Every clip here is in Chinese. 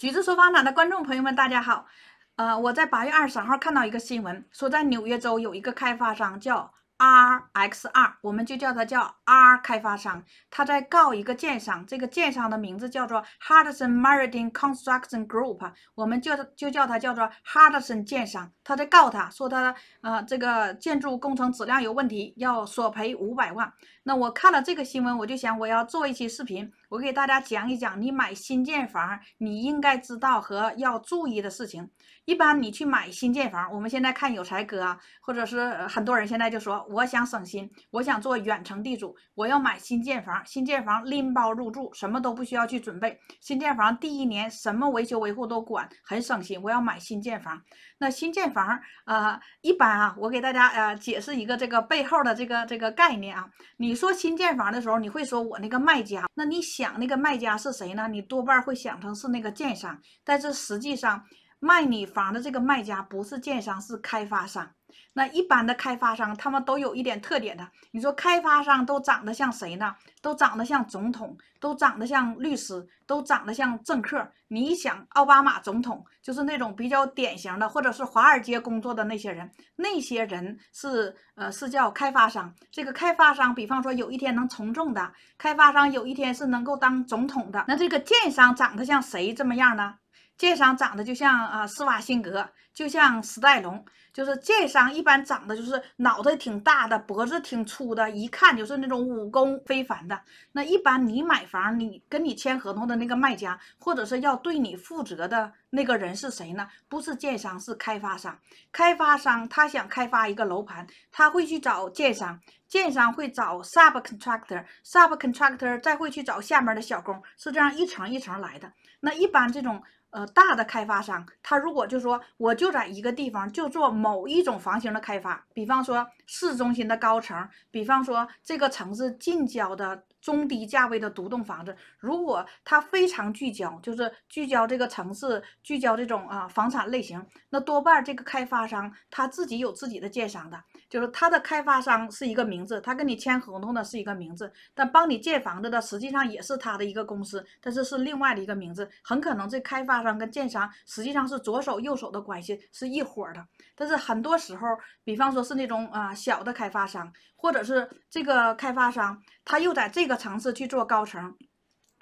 橘子说房产的观众朋友们，大家好。呃，我在八月二十三号看到一个新闻，说在纽约州有一个开发商叫。R X R，我们就叫他叫 R 开发商，他在告一个建商，这个建商的名字叫做 Hardison Mariting Construction Group，我们就就叫他叫做 Hardison 建商，他在告他说他呃这个建筑工程质量有问题，要索赔五百万。那我看了这个新闻，我就想我要做一期视频，我给大家讲一讲你买新建房你应该知道和要注意的事情。一般你去买新建房，我们现在看有才哥，啊，或者是很多人现在就说，我想省心，我想做远程地主，我要买新建房，新建房拎包入住，什么都不需要去准备，新建房第一年什么维修维护都管，很省心。我要买新建房，那新建房，呃，一般啊，我给大家呃解释一个这个背后的这个这个概念啊。你说新建房的时候，你会说我那个卖家，那你想那个卖家是谁呢？你多半会想成是那个建商，但是实际上。卖你房的这个卖家不是建商，是开发商。那一般的开发商他们都有一点特点的。你说开发商都长得像谁呢？都长得像总统，都长得像律师，都长得像政客。你想奥巴马总统就是那种比较典型的，或者是华尔街工作的那些人，那些人是呃是叫开发商。这个开发商，比方说有一天能从众的开发商，有一天是能够当总统的。那这个建商长得像谁这么样呢？建商长得就像啊，施瓦辛格，就像史泰龙，就是建商一般长得就是脑袋挺大的，脖子挺粗的，一看就是那种武功非凡的。那一般你买房，你跟你签合同的那个卖家，或者是要对你负责的那个人是谁呢？不是建商，是开发商。开发商他想开发一个楼盘，他会去找建商，建商会找 sub contractor，sub contractor 再会去找下面的小工，是这样一层一层来的。那一般这种。呃，大的开发商，他如果就说我就在一个地方就做某一种房型的开发，比方说市中心的高层，比方说这个城市近郊的。中低价位的独栋房子，如果它非常聚焦，就是聚焦这个城市，聚焦这种啊房产类型，那多半这个开发商他自己有自己的建商的，就是他的开发商是一个名字，他跟你签合同的是一个名字，但帮你建房子的实际上也是他的一个公司，但是是另外的一个名字，很可能这开发商跟建商实际上是左手右手的关系，是一伙的。但是很多时候，比方说是那种啊小的开发商，或者是这个开发商。他又在这个城市去做高层，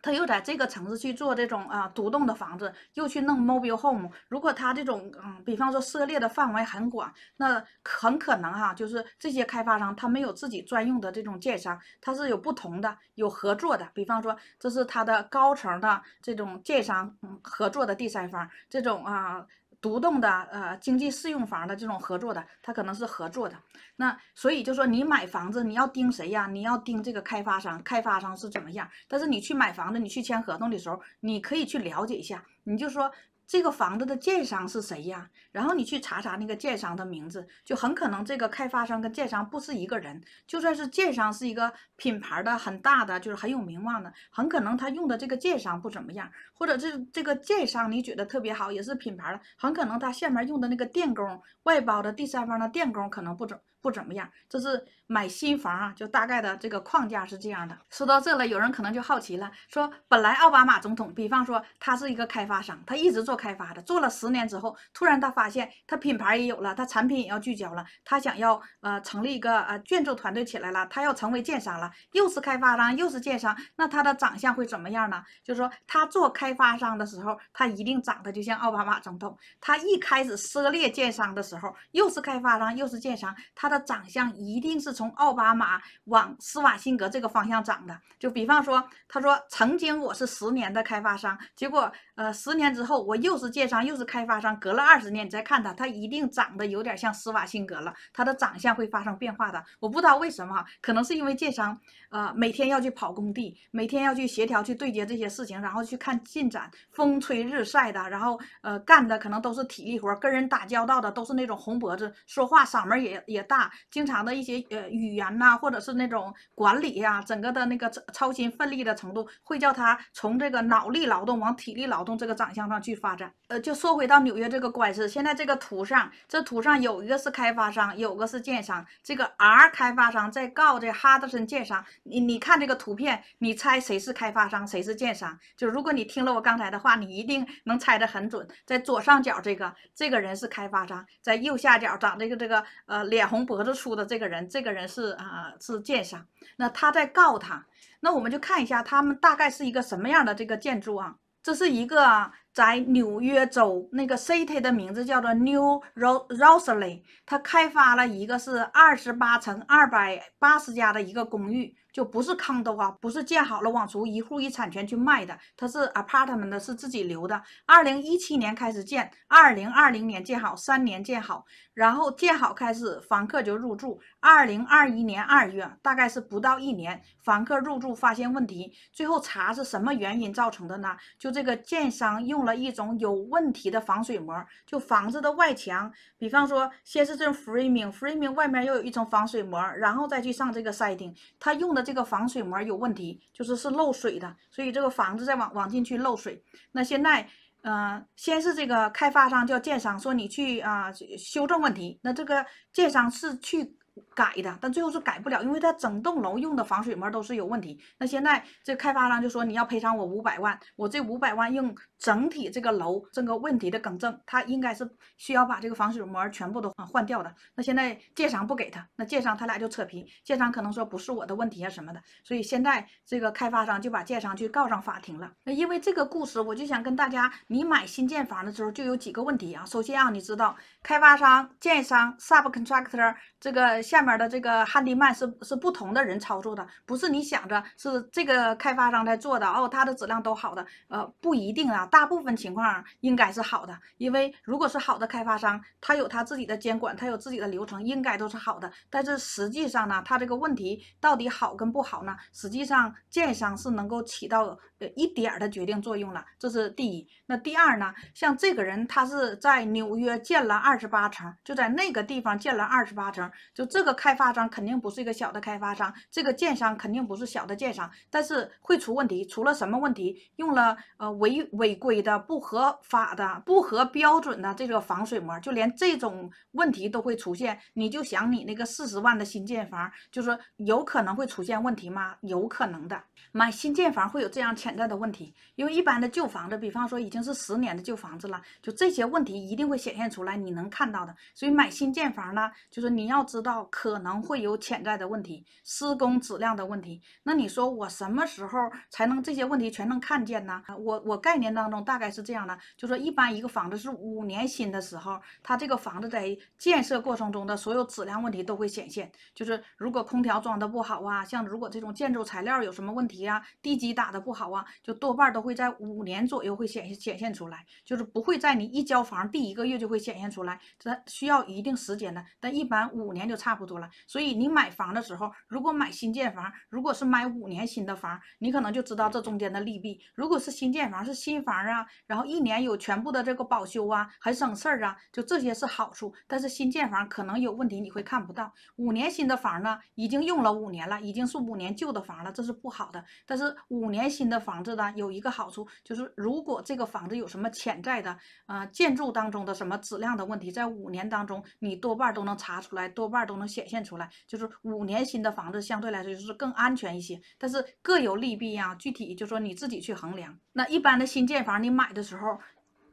他又在这个城市去做这种啊独栋的房子，又去弄 mobile home。如果他这种嗯，比方说涉猎的范围很广，那很可能哈，就是这些开发商他没有自己专用的这种建商，他是有不同的，有合作的。比方说，这是他的高层的这种建商合作的第三方这种啊。独栋的，呃，经济适用房的这种合作的，它可能是合作的。那所以就说，你买房子你要盯谁呀？你要盯这个开发商，开发商是怎么样？但是你去买房子，你去签合同的时候，你可以去了解一下。你就说。这个房子的建商是谁呀？然后你去查查那个建商的名字，就很可能这个开发商跟建商不是一个人。就算是建商是一个品牌儿的很大的，就是很有名望的，很可能他用的这个建商不怎么样，或者这这个建商你觉得特别好，也是品牌的，很可能他下面用的那个电工外包的第三方的电工可能不怎。不怎么样，就是买新房啊，就大概的这个框架是这样的。说到这了，有人可能就好奇了，说本来奥巴马总统，比方说他是一个开发商，他一直做开发的，做了十年之后，突然他发现他品牌也有了，他产品也要聚焦了，他想要呃成立一个呃建筑团队起来了，他要成为建商了，又是开发商又是建商，那他的长相会怎么样呢？就是说他做开发商的时候，他一定长得就像奥巴马总统，他一开始涉猎建商的时候，又是开发商又是建商，他的。长相一定是从奥巴马往施瓦辛格这个方向长的，就比方说，他说曾经我是十年的开发商，结果呃十年之后我又是建商又是开发商，隔了二十年你再看他，他一定长得有点像施瓦辛格了，他的长相会发生变化的。我不知道为什么，可能是因为建商呃每天要去跑工地，每天要去协调去对接这些事情，然后去看进展，风吹日晒的，然后呃干的可能都是体力活，跟人打交道的都是那种红脖子，说话嗓门也也大。经常的一些呃语言呐，或者是那种管理呀，整个的那个操心、奋力的程度，会叫他从这个脑力劳动往体力劳动这个长相上去发展。呃，就说回到纽约这个官司，现在这个图上，这图上有一个是开发商，有个是建商。这个 R 开发商在告这哈德森建商。你你看这个图片，你猜谁是开发商，谁是建商？就如果你听了我刚才的话，你一定能猜得很准。在左上角这个这个人是开发商，在右下角长这个这个呃脸红。脖子粗的这个人，这个人是啊，是鉴赏。那他在告他，那我们就看一下他们大概是一个什么样的这个建筑啊？这是一个。在纽约州那个 city 的名字叫做 New r o s r o c h l i e 他开发了一个是二十八层二百八十家的一个公寓，就不是 condo 啊，不是建好了往出一户一产权去卖的，它是 apartment 的，是自己留的。二零一七年开始建，二零二零年建好，三年建好，然后建好开始，房客就入住。二零二一年二月，大概是不到一年，房客入住发现问题，最后查是什么原因造成的呢？就这个建商用。了一种有问题的防水膜，就房子的外墙，比方说先是这种 framing，framing 外面又有一层防水膜，然后再去上这个 siding，他用的这个防水膜有问题，就是是漏水的，所以这个房子在往往进去漏水。那现在，嗯，先是这个开发商叫建商说你去啊修正问题，那这个建商是去。改的，但最后是改不了，因为他整栋楼用的防水膜都是有问题。那现在这开发商就说你要赔偿我五百万，我这五百万用整体这个楼这个问题的更正，他应该是需要把这个防水膜全部都换掉的。那现在建商不给他，那建商他俩就扯皮，建商可能说不是我的问题啊什么的。所以现在这个开发商就把建商去告上法庭了。那因为这个故事，我就想跟大家，你买新建房的时候就有几个问题啊。首先啊，你知道开发商、建商、subcontractor 这个。下面的这个汉地曼是是不同的人操作的，不是你想着是这个开发商在做的哦，它的质量都好的，呃，不一定啊，大部分情况应该是好的，因为如果是好的开发商，他有他自己的监管，他有自己的流程，应该都是好的。但是实际上呢，他这个问题到底好跟不好呢？实际上，建商是能够起到。一点儿的决定作用了，这是第一。那第二呢？像这个人，他是在纽约建了二十八层，就在那个地方建了二十八层，就这个开发商肯定不是一个小的开发商，这个建商肯定不是小的建商。但是会出问题，出了什么问题？用了呃违违规的、不合法的、不合标准的这个防水膜，就连这种问题都会出现。你就想，你那个四十万的新建房，就说有可能会出现问题吗？有可能的。买新建房会有这样潜。潜在的问题，因为一般的旧房子，比方说已经是十年的旧房子了，就这些问题一定会显现出来，你能看到的。所以买新建房呢，就是你要知道可能会有潜在的问题，施工质量的问题。那你说我什么时候才能这些问题全能看见呢？我我概念当中大概是这样的，就说一般一个房子是五年新的时候，它这个房子在建设过程中的所有质量问题都会显现。就是如果空调装的不好啊，像如果这种建筑材料有什么问题啊，地基打的不好啊。就多半都会在五年左右会显显现出来，就是不会在你一交房第一个月就会显现出来，这需要一定时间的。但一般五年就差不多了。所以你买房的时候，如果买新建房，如果是买五年新的房，你可能就知道这中间的利弊。如果是新建房是新房啊，然后一年有全部的这个保修啊，很省事儿啊，就这些是好处。但是新建房可能有问题，你会看不到。五年新的房呢，已经用了五年了，已经是五年旧的房了，这是不好的。但是五年新的。房子呢有一个好处，就是如果这个房子有什么潜在的啊建筑当中的什么质量的问题，在五年当中你多半都能查出来，多半都能显现出来。就是五年新的房子相对来说就是更安全一些，但是各有利弊呀，具体就说你自己去衡量。那一般的新建房你买的时候。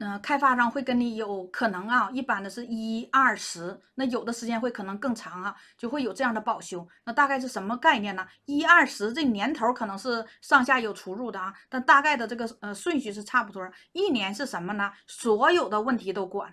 嗯，开发商会跟你有可能啊，一般的是一二十，那有的时间会可能更长啊，就会有这样的保修。那大概是什么概念呢？一二十这年头可能是上下有出入的啊，但大概的这个呃顺序是差不多。一年是什么呢？所有的问题都管。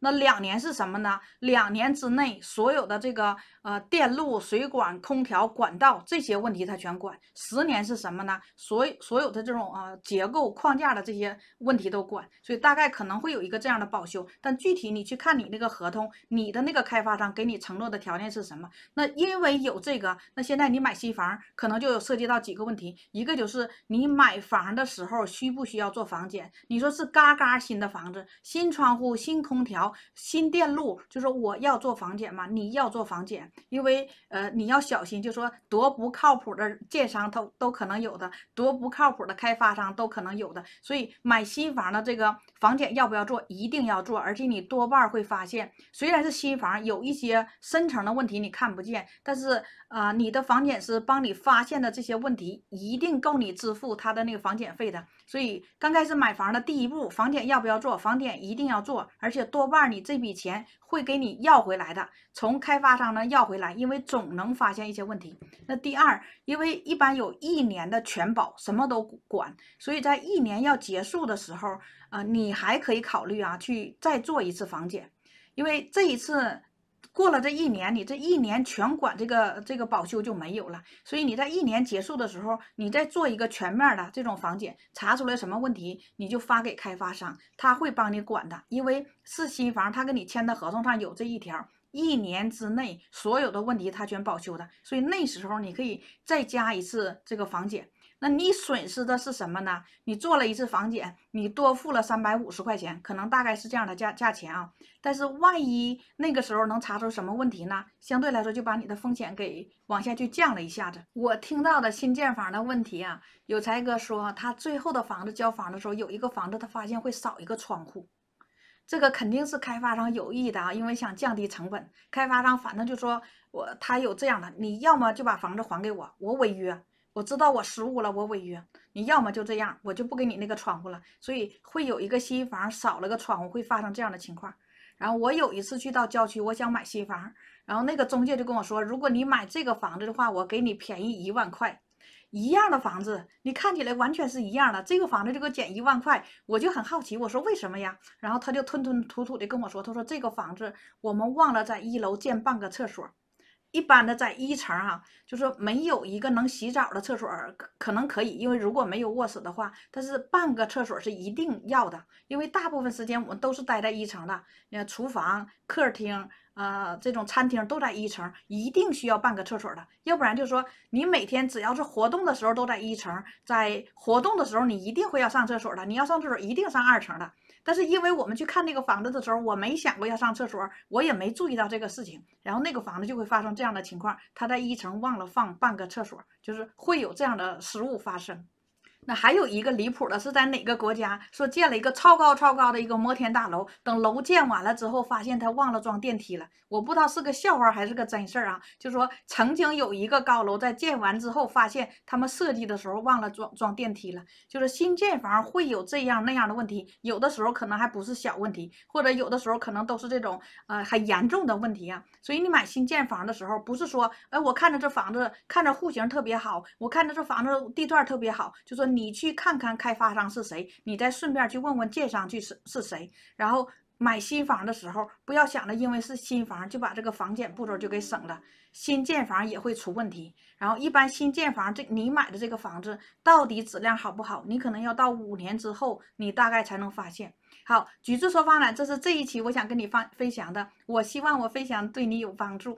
那两年是什么呢？两年之内所有的这个呃电路、水管、空调、管道这些问题他全管。十年是什么呢？所所有的这种啊结构框架的这些问题都管。所以大概可能会有一个这样的保修。但具体你去看你那个合同，你的那个开发商给你承诺的条件是什么？那因为有这个，那现在你买新房可能就有涉及到几个问题，一个就是你买房的时候需不需要做房检？你说是嘎嘎新的房子，新窗户、新空调。新电路就是我要做房检嘛，你要做房检，因为呃你要小心，就说多不靠谱的建商都都可能有的，多不靠谱的开发商都可能有的，所以买新房的这个房检要不要做，一定要做，而且你多半会发现，虽然是新房，有一些深层的问题你看不见，但是啊，你的房检师帮你发现的这些问题，一定够你支付他的那个房检费的。所以刚开始买房的第一步，房检要不要做，房检一定要做，而且多半。那你这笔钱会给你要回来的，从开发商呢要回来，因为总能发现一些问题。那第二，因为一般有一年的全保，什么都管，所以在一年要结束的时候，呃，你还可以考虑啊，去再做一次房检，因为这一次。过了这一年，你这一年全管这个这个保修就没有了。所以你在一年结束的时候，你再做一个全面的这种房检，查出来什么问题，你就发给开发商，他会帮你管的。因为是新房，他跟你签的合同上有这一条，一年之内所有的问题他全保修的。所以那时候你可以再加一次这个房检。那你损失的是什么呢？你做了一次房检，你多付了三百五十块钱，可能大概是这样的价价钱啊。但是万一那个时候能查出什么问题呢？相对来说就把你的风险给往下去降了一下子。我听到的新建房的问题啊，有才哥说他最后的房子交房的时候有一个房子他发现会少一个窗户，这个肯定是开发商有意的啊，因为想降低成本。开发商反正就说我他有这样的，你要么就把房子还给我，我违约。我知道我失误了，我违约。你要么就这样，我就不给你那个窗户了，所以会有一个新房少了个窗户，会发生这样的情况。然后我有一次去到郊区，我想买新房，然后那个中介就跟我说，如果你买这个房子的话，我给你便宜一万块，一样的房子，你看起来完全是一样的，这个房子就给我减一万块。我就很好奇，我说为什么呀？然后他就吞吞吐吐的跟我说，他说这个房子我们忘了在一楼建半个厕所。一般的在一层啊，就说没有一个能洗澡的厕所，可可能可以，因为如果没有卧室的话，它是半个厕所是一定要的，因为大部分时间我们都是待在一层的，那厨房、客厅。呃，这种餐厅都在一层，一定需要半个厕所的，要不然就是说，你每天只要是活动的时候都在一层，在活动的时候你一定会要上厕所的，你要上厕所一定上二层的。但是因为我们去看那个房子的时候，我没想过要上厕所，我也没注意到这个事情，然后那个房子就会发生这样的情况，他在一层忘了放半个厕所，就是会有这样的失误发生。那还有一个离谱的，是在哪个国家说建了一个超高超高的一个摩天大楼，等楼建完了之后，发现他忘了装电梯了。我不知道是个笑话还是个真事儿啊？就说曾经有一个高楼在建完之后，发现他们设计的时候忘了装装电梯了。就是新建房会有这样那样的问题，有的时候可能还不是小问题，或者有的时候可能都是这种呃很严重的问题啊。所以你买新建房的时候，不是说哎我看着这房子看着户型特别好，我看着这房子地段特别好，就说。你去看看开发商是谁，你再顺便去问问建商去是是谁。然后买新房的时候，不要想着因为是新房就把这个房检步骤就给省了，新建房也会出问题。然后一般新建房这你买的这个房子到底质量好不好，你可能要到五年之后你大概才能发现。好，橘子说发展，这是这一期我想跟你分分享的，我希望我分享对你有帮助。